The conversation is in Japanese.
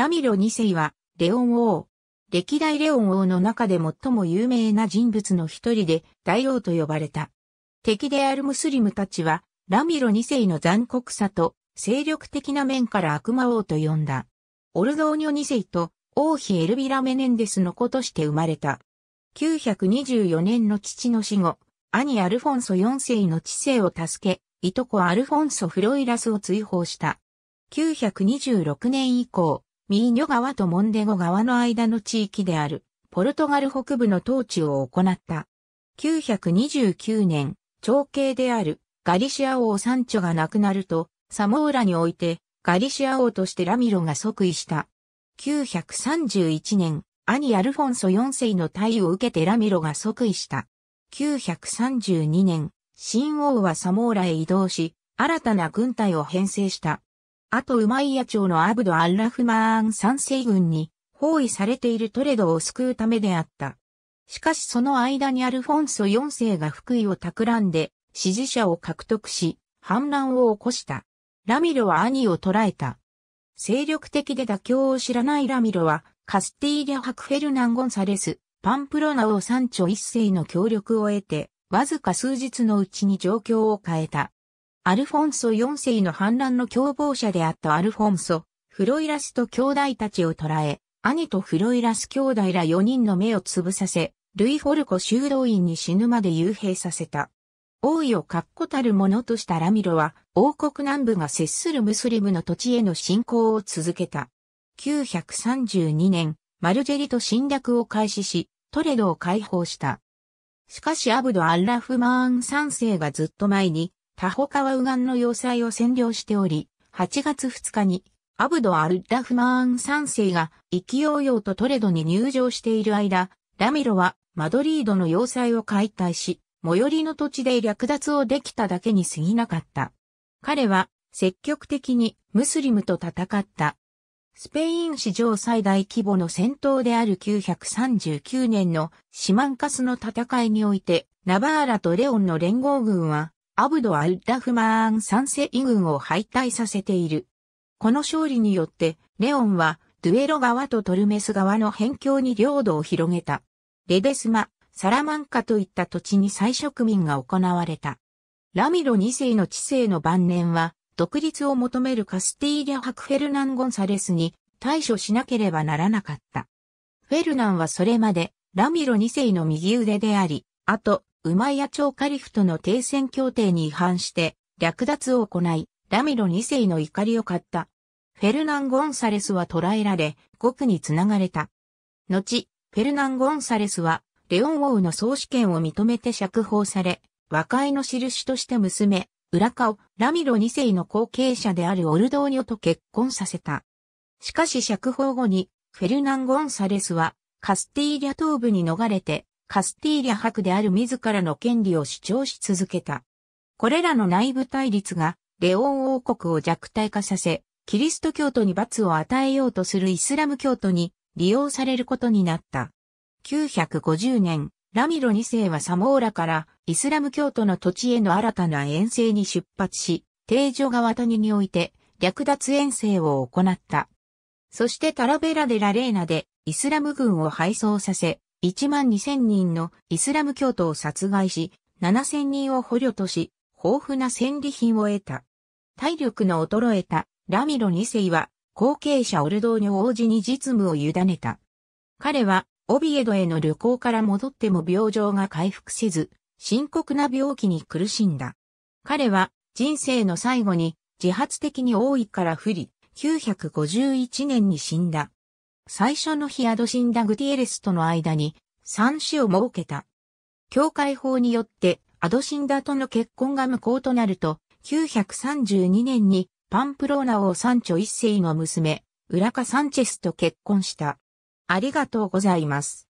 ラミロ2世は、レオン王。歴代レオン王の中で最も有名な人物の一人で、大王と呼ばれた。敵であるムスリムたちは、ラミロ2世の残酷さと、精力的な面から悪魔王と呼んだ。オルドーニョ2世と、王妃エルビラ・メネンデスの子として生まれた。924年の父の死後、兄アルフォンソ4世の知性を助け、いとこアルフォンソ・フロイラスを追放した。926年以降、ミーニョ川とモンデゴ川の間の地域である、ポルトガル北部の統治を行った。929年、長兄であるガリシア王サンチョが亡くなると、サモーラにおいてガリシア王としてラミロが即位した。931年、兄アルフォンソ4世の退位を受けてラミロが即位した。932年、新王はサモーラへ移動し、新たな軍隊を編成した。あとウマイヤ朝のアブド・アッラフマーン三世軍に包囲されているトレドを救うためであった。しかしその間にアルフォンソ4世が福井を企んで支持者を獲得し反乱を起こした。ラミロは兄を捕らえた。精力的で妥協を知らないラミロはカスティーリャ・ハクフェルナン・ゴンサレス、パンプロナ王三頂一世の協力を得て、わずか数日のうちに状況を変えた。アルフォンソ4世の反乱の共謀者であったアルフォンソ、フロイラスと兄弟たちを捕らえ、兄とフロイラス兄弟ら4人の目をつぶさせ、ルイ・フォルコ修道院に死ぬまで幽閉させた。王位を確固たるものとしたラミロは、王国南部が接するムスリムの土地への侵攻を続けた。932年、マルジェリと侵略を開始し、トレドを解放した。しかしアブド・アッラフマーン3世がずっと前に、タホカワウガンの要塞を占領しており、8月2日にアブド・アル・ダフマーン3世が意気揚々とトレドに入場している間、ラミロはマドリードの要塞を解体し、最寄りの土地で略奪をできただけに過ぎなかった。彼は積極的にムスリムと戦った。スペイン史上最大規模の戦闘である939年のシマンカスの戦いにおいて、ナバーラとレオンの連合軍はアブド・アル・ダフマーン三世イ軍を敗退させている。この勝利によって、レオンは、ドゥエロ側とトルメス側の辺境に領土を広げた。レデスマ、サラマンカといった土地に再植民が行われた。ラミロ2世の治世の晩年は、独立を求めるカスティーリャ・ハクフェルナン・ゴンサレスに対処しなければならなかった。フェルナンはそれまで、ラミロ2世の右腕であり、あと、ウマイヤ朝カリフとの停戦協定に違反して略奪を行い、ラミロ2世の怒りを買った。フェルナン・ゴンサレスは捕らえられ、獄につながれた。後、フェルナン・ゴンサレスは、レオン王の総主権を認めて釈放され、和解の印として娘、裏顔、ラミロ2世の後継者であるオルドーニョと結婚させた。しかし釈放後に、フェルナン・ゴンサレスは、カスティーリャ東部に逃れて、カスティーリャ博である自らの権利を主張し続けた。これらの内部対立が、レオン王国を弱体化させ、キリスト教徒に罰を与えようとするイスラム教徒に利用されることになった。950年、ラミロ2世はサモーラからイスラム教徒の土地への新たな遠征に出発し、定女川谷において略奪遠征を行った。そしてタラベラデラレーナでイスラム軍を敗走させ、1万2000人のイスラム教徒を殺害し、7000人を捕虜とし、豊富な戦利品を得た。体力の衰えたラミロ2世は後継者オルドーニョ王子に実務を委ねた。彼はオビエドへの旅行から戻っても病状が回復せず、深刻な病気に苦しんだ。彼は人生の最後に自発的に多いから不利、951年に死んだ。最初の日アドシンダグティエレスとの間に三子を設けた。教会法によってアドシンダとの結婚が無効となると、932年にパンプローナ王三ンチョ一世の娘、ウラカ・サンチェスと結婚した。ありがとうございます。